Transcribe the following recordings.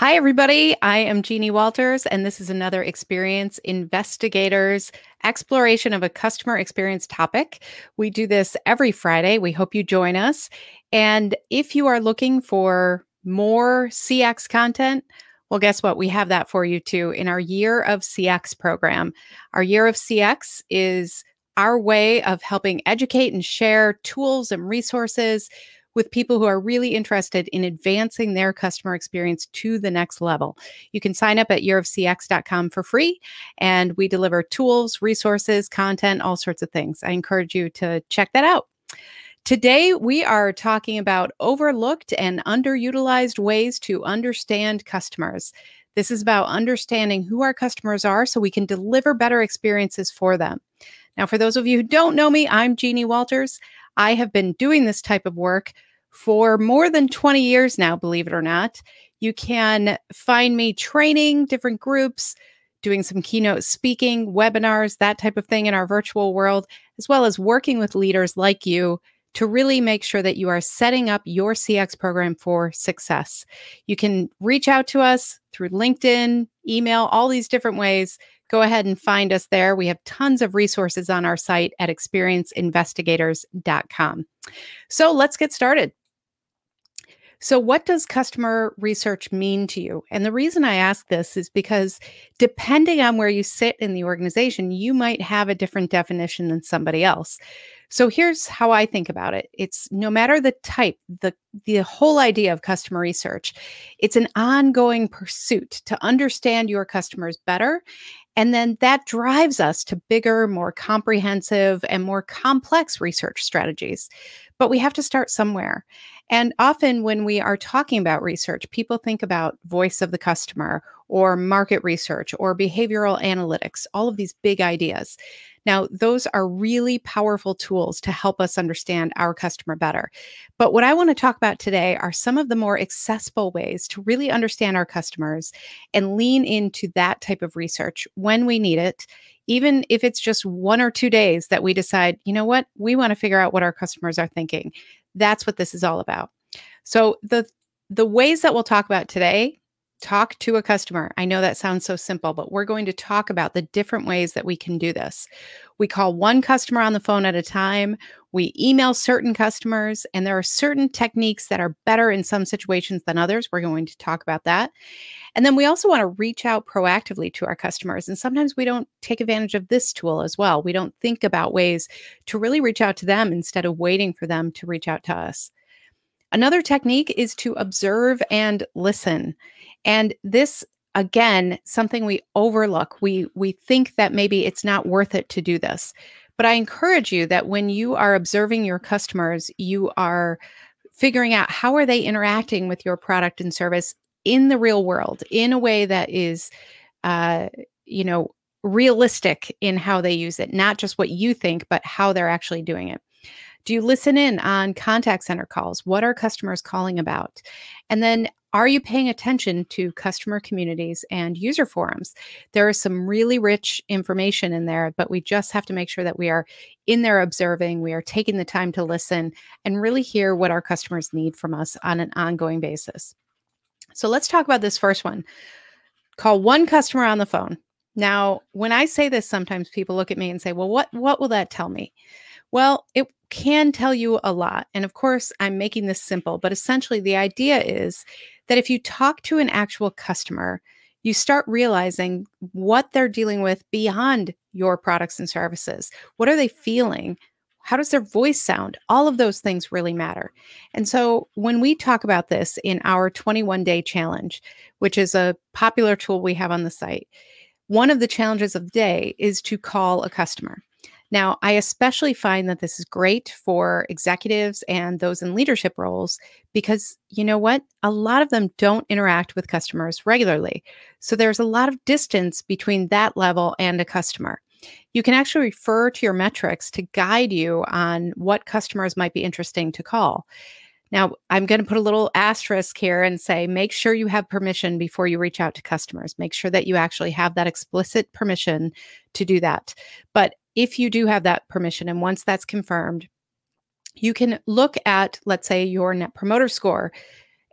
Hi, everybody. I am Jeannie Walters, and this is another Experience Investigators exploration of a customer experience topic. We do this every Friday. We hope you join us. And if you are looking for more CX content, well, guess what? We have that for you too in our Year of CX program. Our Year of CX is our way of helping educate and share tools and resources with people who are really interested in advancing their customer experience to the next level. You can sign up at yearofcx.com for free, and we deliver tools, resources, content, all sorts of things. I encourage you to check that out. Today, we are talking about overlooked and underutilized ways to understand customers. This is about understanding who our customers are so we can deliver better experiences for them. Now, for those of you who don't know me, I'm Jeannie Walters. I have been doing this type of work for more than 20 years now, believe it or not. You can find me training different groups, doing some keynote speaking, webinars, that type of thing in our virtual world, as well as working with leaders like you to really make sure that you are setting up your CX program for success. You can reach out to us through LinkedIn, email, all these different ways go ahead and find us there. We have tons of resources on our site at experienceinvestigators.com. So let's get started. So, what does customer research mean to you? And the reason I ask this is because depending on where you sit in the organization, you might have a different definition than somebody else. So here's how I think about it. It's no matter the type, the the whole idea of customer research, it's an ongoing pursuit to understand your customers better and then that drives us to bigger, more comprehensive, and more complex research strategies. But we have to start somewhere. And often, when we are talking about research, people think about voice of the customer or market research or behavioral analytics, all of these big ideas. Now, those are really powerful tools to help us understand our customer better. But what I want to talk about today are some of the more accessible ways to really understand our customers and lean into that type of research when we need it, even if it's just one or two days that we decide, you know what, we want to figure out what our customers are thinking. That's what this is all about. So, the the ways that we'll talk about today talk to a customer. I know that sounds so simple, but we're going to talk about the different ways that we can do this. We call one customer on the phone at a time. We email certain customers, and there are certain techniques that are better in some situations than others. We're going to talk about that. And then we also want to reach out proactively to our customers. And sometimes we don't take advantage of this tool as well. We don't think about ways to really reach out to them instead of waiting for them to reach out to us. Another technique is to observe and listen. And this again something we overlook. We we think that maybe it's not worth it to do this. But I encourage you that when you are observing your customers, you are figuring out how are they interacting with your product and service in the real world in a way that is uh, you know realistic in how they use it, not just what you think, but how they're actually doing it. Do you listen in on contact center calls? What are customers calling about? And then are you paying attention to customer communities and user forums? There is some really rich information in there, but we just have to make sure that we are in there observing, we are taking the time to listen and really hear what our customers need from us on an ongoing basis. So let's talk about this first one. Call one customer on the phone. Now, when I say this, sometimes people look at me and say, "Well, what what will that tell me?" Well, it can tell you a lot. And of course, I'm making this simple, but essentially the idea is that if you talk to an actual customer, you start realizing what they're dealing with beyond your products and services. What are they feeling? How does their voice sound? All of those things really matter. And so when we talk about this in our 21 day challenge, which is a popular tool we have on the site, one of the challenges of the day is to call a customer. Now, I especially find that this is great for executives and those in leadership roles because you know what? A lot of them don't interact with customers regularly. So there's a lot of distance between that level and a customer. You can actually refer to your metrics to guide you on what customers might be interesting to call. Now, I'm going to put a little asterisk here and say make sure you have permission before you reach out to customers. Make sure that you actually have that explicit permission to do that. But if you do have that permission, and once that's confirmed, you can look at, let's say, your net promoter score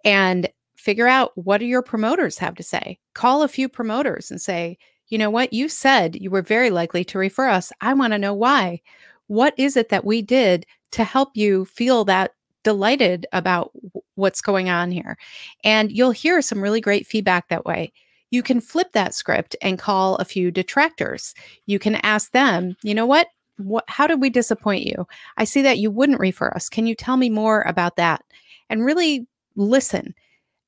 and figure out what do your promoters have to say. Call a few promoters and say, you know what, you said you were very likely to refer us. I want to know why. What is it that we did to help you feel that delighted about what's going on here? And you'll hear some really great feedback that way you can flip that script and call a few detractors. You can ask them, you know what? What, how did we disappoint you? I see that you wouldn't refer us. Can you tell me more about that? And really listen.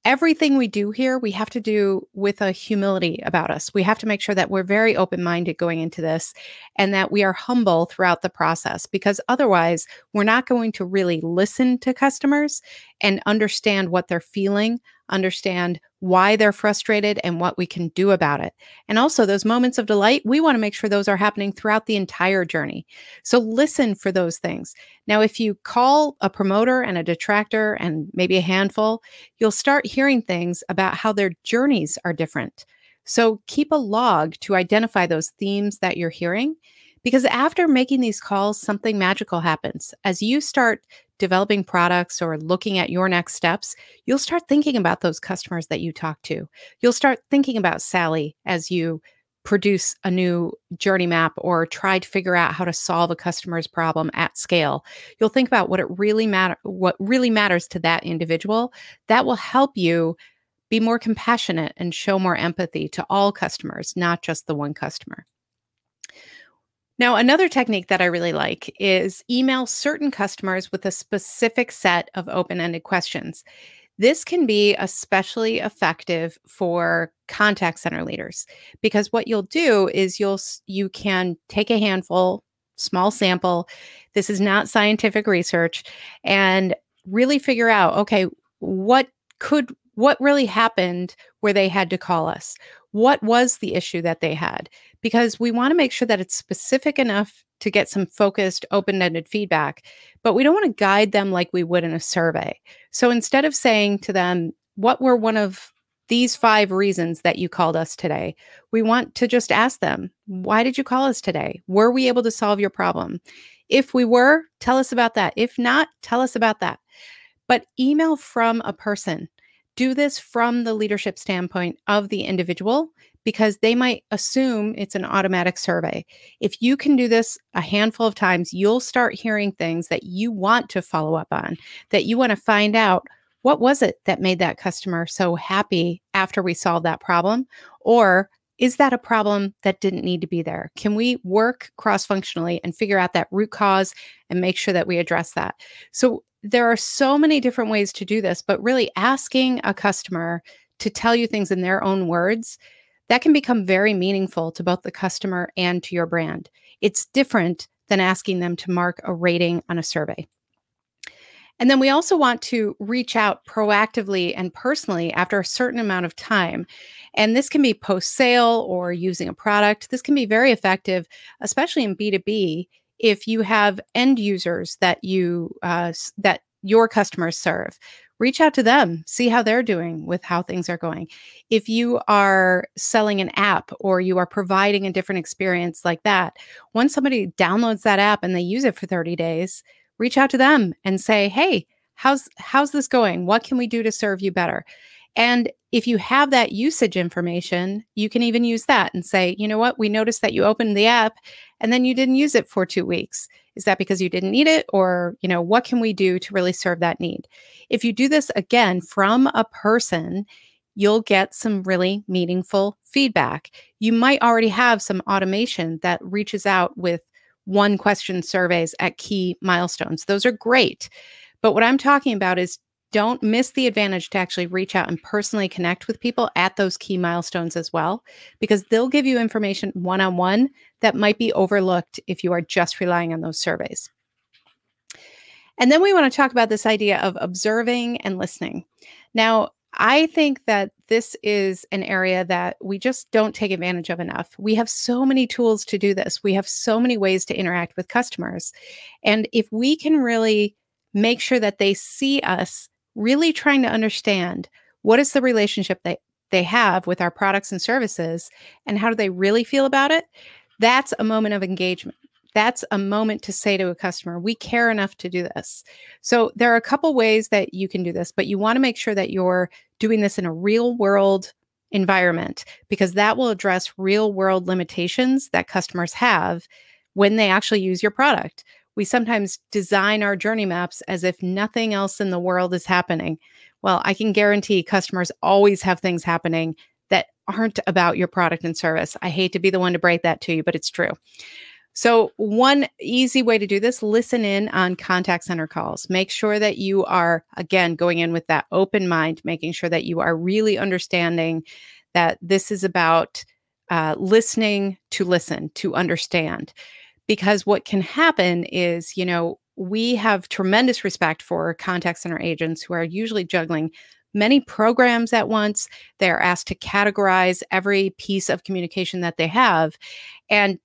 Everything we do here, we have to do with a humility about us. We have to make sure that we're very open minded going into this and that we are humble throughout the process because otherwise, we're not going to really listen to customers and understand what they're feeling understand why they're frustrated and what we can do about it. And also, those moments of delight, we want to make sure those are happening throughout the entire journey. So, listen for those things. Now, if you call a promoter and a detractor and maybe a handful, you'll start hearing things about how their journeys are different. So, keep a log to identify those themes that you're hearing. Because after making these calls, something magical happens. As you start developing products or looking at your next steps, you'll start thinking about those customers that you talk to. You'll start thinking about Sally as you produce a new journey map or try to figure out how to solve a customer's problem at scale. You'll think about what it really matter what really matters to that individual. That will help you be more compassionate and show more empathy to all customers, not just the one customer. Now, another technique that I really like is email certain customers with a specific set of open ended questions. This can be especially effective for contact center leaders because what you'll do is you'll you can take a handful, small sample. This is not scientific research and really figure out okay, what could what really happened where they had to call us? What was the issue that they had? Because we want to make sure that it's specific enough to get some focused, open ended feedback, but we don't want to guide them like we would in a survey. So instead of saying to them, what were one of these five reasons that you called us today. We want to just ask them, why did you call us today? Were we able to solve your problem? If we were, tell us about that. If not, tell us about that. But email from a person do this from the leadership standpoint of the individual because they might assume it's an automatic survey. If you can do this a handful of times, you'll start hearing things that you want to follow up on, that you want to find out what was it that made that customer so happy after we solved that problem? Or is that a problem that didn't need to be there? Can we work cross functionally and figure out that root cause and make sure that we address that? So there are so many different ways to do this, but really asking a customer to tell you things in their own words that can become very meaningful to both the customer and to your brand. It's different than asking them to mark a rating on a survey. And then we also want to reach out proactively and personally after a certain amount of time. And this can be post sale or using a product. This can be very effective, especially in B2B, if you have end users that you uh, that your customers serve. Reach out to them, see how they're doing with how things are going. If you are selling an app or you are providing a different experience like that, once somebody downloads that app and they use it for 30 days, reach out to them and say, "Hey, how's how's this going? What can we do to serve you better?" And if you have that usage information, you can even use that and say, you know what, we noticed that you opened the app and then you didn't use it for two weeks. Is that because you didn't need it? Or, you know, what can we do to really serve that need? If you do this again from a person, you'll get some really meaningful feedback. You might already have some automation that reaches out with one question surveys at key milestones. Those are great. But what I'm talking about is don't miss the advantage to actually reach out and personally connect with people at those key milestones as well, because they'll give you information one on one that might be overlooked if you are just relying on those surveys. And then we want to talk about this idea of observing and listening. Now, I think that this is an area that we just don't take advantage of enough. We have so many tools to do this, we have so many ways to interact with customers. And if we can really make sure that they see us really trying to understand what is the relationship they, they have with our products and services and how do they really feel about it, that's a moment of engagement that's a moment to say to a customer, we care enough to do this. So there are a couple ways that you can do this, but you want to make sure that you're doing this in a real world environment because that will address real world limitations that customers have when they actually use your product. We sometimes design our journey maps as if nothing else in the world is happening. Well, I can guarantee customers always have things happening that aren't about your product and service. I hate to be the one to break that to you, but it's true. So, one easy way to do this listen in on contact center calls. Make sure that you are, again, going in with that open mind, making sure that you are really understanding that this is about uh, listening to listen, to understand. Because what can happen is, you know, we have tremendous respect for contact center agents who are usually juggling many programs at once. They're asked to categorize every piece of communication that they have. And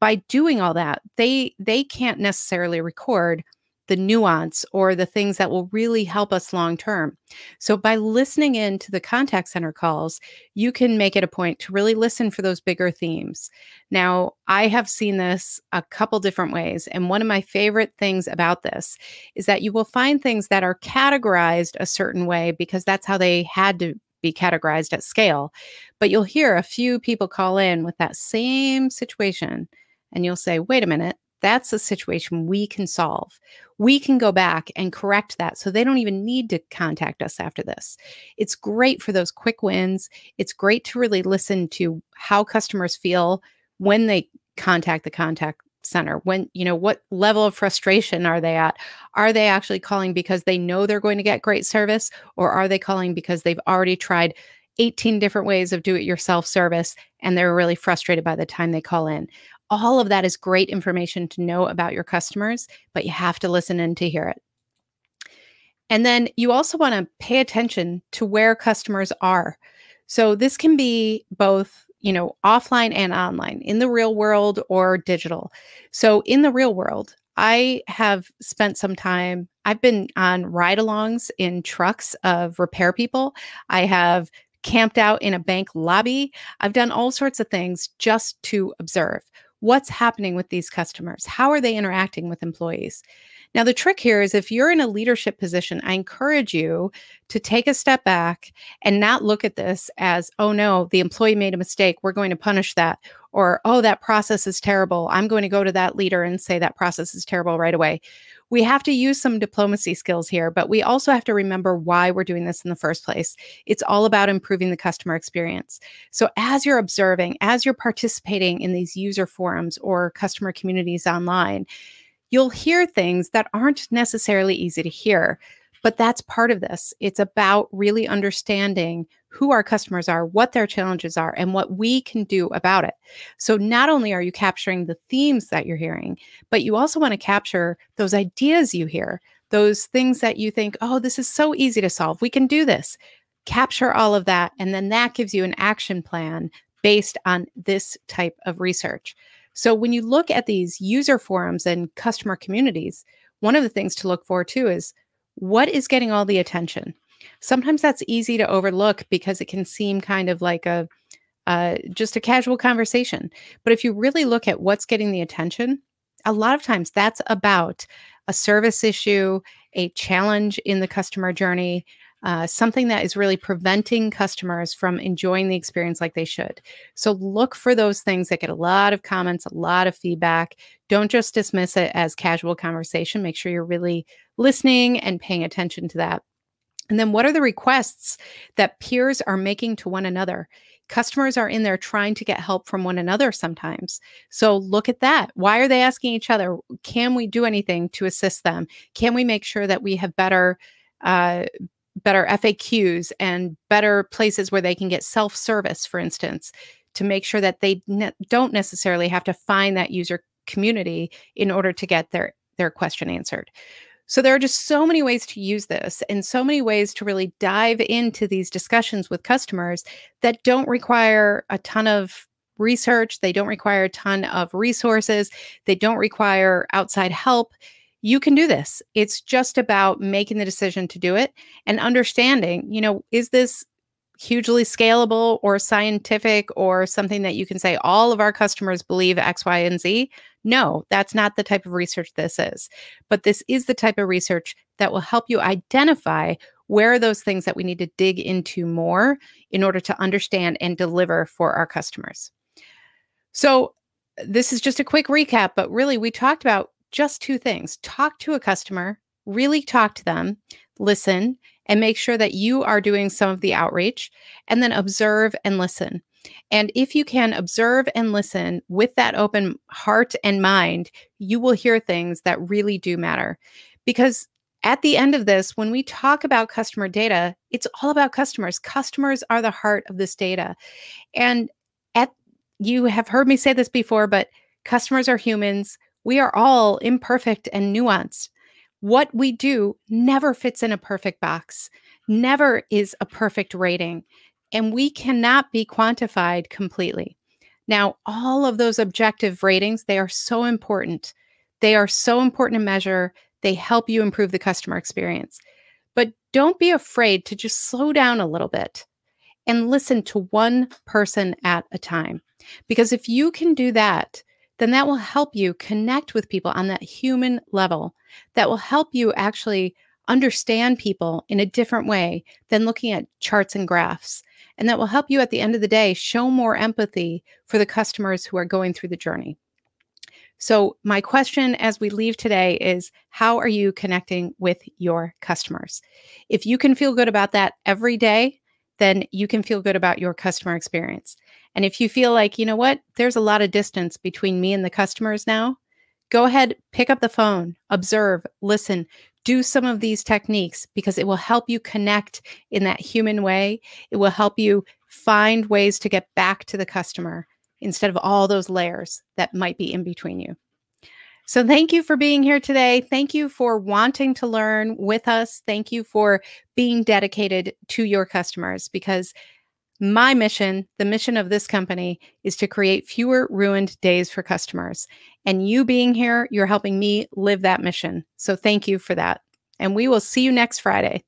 by doing all that, they they can't necessarily record the nuance or the things that will really help us long term. So, by listening in to the contact center calls, you can make it a point to really listen for those bigger themes. Now, I have seen this a couple different ways. And one of my favorite things about this is that you will find things that are categorized a certain way because that's how they had to be categorized at scale. But you'll hear a few people call in with that same situation and you'll say, wait a minute, that's a situation we can solve. We can go back and correct that so they don't even need to contact us after this. It's great for those quick wins. It's great to really listen to how customers feel when they contact the contact center when you know what level of frustration are they at are they actually calling because they know they're going to get great service or are they calling because they've already tried 18 different ways of do it yourself service and they're really frustrated by the time they call in all of that is great information to know about your customers, but you have to listen in to hear it. And then you also want to pay attention to where customers are. So this can be both, you know, offline and online, in the real world or digital. So in the real world, I have spent some time, I've been on ride alongs in trucks of repair people. I have camped out in a bank lobby. I've done all sorts of things just to observe what's happening with these customers? How are they interacting with employees? Now, the trick here is if you're in a leadership position, I encourage you to take a step back and not look at this as, oh no, the employee made a mistake. We're going to punish that or, oh, that process is terrible. I'm going to go to that leader and say that process is terrible right away. We have to use some diplomacy skills here, but we also have to remember why we're doing this in the first place. It's all about improving the customer experience. So, as you're observing, as you're participating in these user forums or customer communities online, you'll hear things that aren't necessarily easy to hear. But that's part of this. It's about really understanding who our customers are, what their challenges are, and what we can do about it. So, not only are you capturing the themes that you're hearing, but you also want to capture those ideas you hear, those things that you think, oh, this is so easy to solve. We can do this. Capture all of that. And then that gives you an action plan based on this type of research. So, when you look at these user forums and customer communities, one of the things to look for too is what is getting all the attention? sometimes that's easy to overlook because it can seem kind of like a uh, just a casual conversation. But if you really look at what's getting the attention, a lot of times that's about a service issue, a challenge in the customer journey, uh, something that is really preventing customers from enjoying the experience like they should. So look for those things that get a lot of comments, a lot of feedback. Don't just dismiss it as casual conversation. Make sure you're really listening and paying attention to that. And then what are the requests that peers are making to one another? Customers are in there trying to get help from one another sometimes. So look at that. Why are they asking each other? Can we do anything to assist them? Can we make sure that we have better uh, better FAQs and better places where they can get self-service, for instance, to make sure that they ne don't necessarily have to find that user community in order to get their their question answered. So there are just so many ways to use this and so many ways to really dive into these discussions with customers that don't require a ton of research, they don't require a ton of resources, they don't require outside help. You can do this. It's just about making the decision to do it and understanding, you know, is this hugely scalable or scientific or something that you can say all of our customers believe X, Y, and Z. No, that's not the type of research this is. But this is the type of research that will help you identify where are those things that we need to dig into more in order to understand and deliver for our customers. So, this is just a quick recap, but really, we talked about just two things talk to a customer, really talk to them, listen, and make sure that you are doing some of the outreach and then observe and listen. And if you can observe and listen with that open heart and mind, you will hear things that really do matter. Because at the end of this, when we talk about customer data, it's all about customers. Customers are the heart of this data. And at you have heard me say this before, but customers are humans. We are all imperfect and nuanced what we do never fits in a perfect box, never is a perfect rating, and we cannot be quantified completely. Now, all of those objective ratings, they are so important. They are so important to measure. They help you improve the customer experience. But don't be afraid to just slow down a little bit and listen to one person at a time. Because if you can do that, then that will help you connect with people on that human level. That will help you actually understand people in a different way than looking at charts and graphs. And that will help you at the end of the day show more empathy for the customers who are going through the journey. So, my question as we leave today is How are you connecting with your customers? If you can feel good about that every day, then you can feel good about your customer experience. And if you feel like, you know what, there's a lot of distance between me and the customers now, go ahead, pick up the phone, observe, listen, do some of these techniques because it will help you connect in that human way. It will help you find ways to get back to the customer instead of all those layers that might be in between you. So, thank you for being here today. Thank you for wanting to learn with us. Thank you for being dedicated to your customers because my mission, the mission of this company, is to create fewer ruined days for customers. And you being here, you're helping me live that mission. So thank you for that. And we will see you next Friday.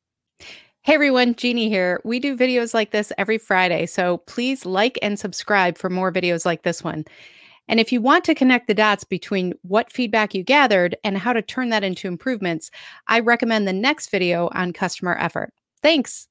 Hey everyone, Jeannie here. We do videos like this every Friday, so please like and subscribe for more videos like this one. And if you want to connect the dots between what feedback you gathered and how to turn that into improvements, I recommend the next video on customer effort. Thanks.